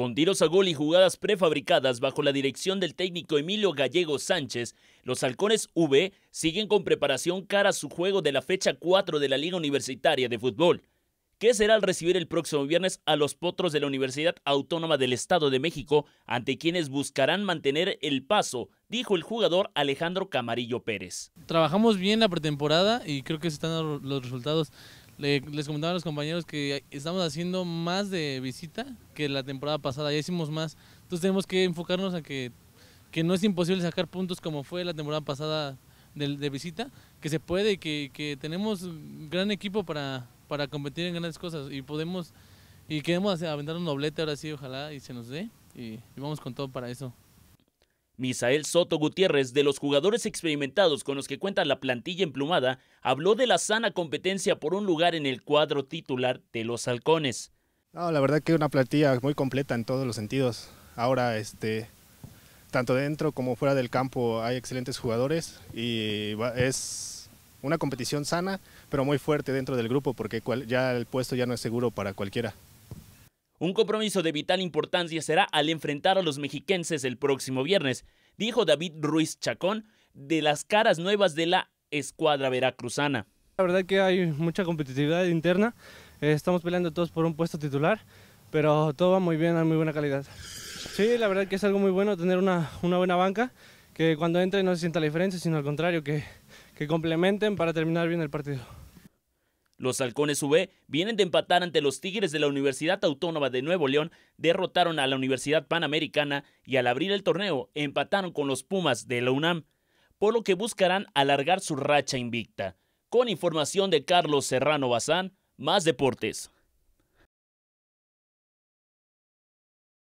Con tiros a gol y jugadas prefabricadas bajo la dirección del técnico Emilio Gallego Sánchez, los halcones V siguen con preparación cara a su juego de la fecha 4 de la Liga Universitaria de Fútbol. ¿Qué será al recibir el próximo viernes a los potros de la Universidad Autónoma del Estado de México, ante quienes buscarán mantener el paso? Dijo el jugador Alejandro Camarillo Pérez. Trabajamos bien la pretemporada y creo que se están los resultados les comentaba a los compañeros que estamos haciendo más de visita que la temporada pasada, ya hicimos más. Entonces tenemos que enfocarnos a que, no es imposible sacar puntos como fue la temporada pasada de, de visita, que se puede y que, que, tenemos gran equipo para, para competir en grandes cosas y podemos y queremos aventar un doblete ahora sí, ojalá y se nos dé y vamos con todo para eso. Misael Soto Gutiérrez, de los jugadores experimentados con los que cuenta la plantilla emplumada, habló de la sana competencia por un lugar en el cuadro titular de los halcones. la verdad que una plantilla muy completa en todos los sentidos. Ahora, este, tanto dentro como fuera del campo hay excelentes jugadores y es una competición sana, pero muy fuerte dentro del grupo porque ya el puesto ya no es seguro para cualquiera. Un compromiso de vital importancia será al enfrentar a los mexiquenses el próximo viernes, dijo David Ruiz Chacón, de las caras nuevas de la escuadra veracruzana. La verdad que hay mucha competitividad interna, eh, estamos peleando todos por un puesto titular, pero todo va muy bien, hay muy buena calidad. Sí, la verdad que es algo muy bueno tener una, buena banca, que cuando entre no se sienta la diferencia, sino al contrario, que, que complementen para terminar bien el partido. Los halcones V vienen de empatar ante los Tigres de la Universidad Autónoma de Nuevo León, derrotaron a la Universidad Panamericana y al abrir el torneo empataron con los Pumas de la UNAM, por lo que buscarán alargar su racha invicta. Con información de Carlos Serrano Bazán, más deportes.